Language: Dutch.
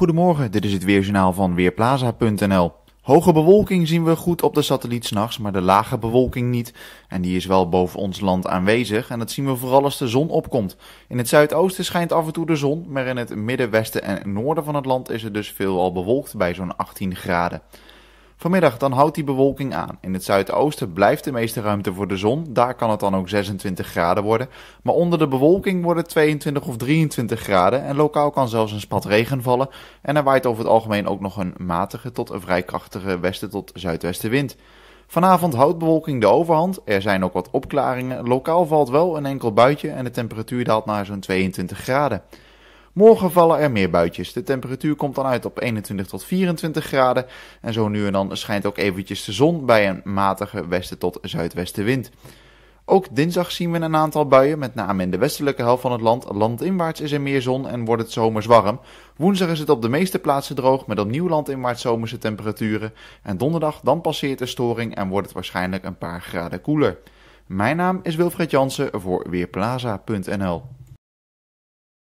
Goedemorgen, dit is het Weerjournaal van Weerplaza.nl. Hoge bewolking zien we goed op de satelliet s'nachts, maar de lage bewolking niet. En die is wel boven ons land aanwezig en dat zien we vooral als de zon opkomt. In het zuidoosten schijnt af en toe de zon, maar in het middenwesten en noorden van het land is het dus veelal bewolkt bij zo'n 18 graden. Vanmiddag dan houdt die bewolking aan. In het zuidoosten blijft de meeste ruimte voor de zon. Daar kan het dan ook 26 graden worden. Maar onder de bewolking worden 22 of 23 graden. En lokaal kan zelfs een spat regen vallen. En er waait over het algemeen ook nog een matige tot een vrij krachtige westen tot zuidwestenwind. Vanavond houdt bewolking de overhand. Er zijn ook wat opklaringen. Lokaal valt wel een enkel buitje en de temperatuur daalt naar zo'n 22 graden. Morgen vallen er meer buitjes. De temperatuur komt dan uit op 21 tot 24 graden. En zo nu en dan schijnt ook eventjes de zon bij een matige westen tot zuidwestenwind. Ook dinsdag zien we een aantal buien, met name in de westelijke helft van het land. Landinwaarts is er meer zon en wordt het zomers warm. Woensdag is het op de meeste plaatsen droog, met opnieuw landinwaarts zomerse temperaturen. En donderdag dan passeert de storing en wordt het waarschijnlijk een paar graden koeler. Mijn naam is Wilfred Jansen voor Weerplaza.nl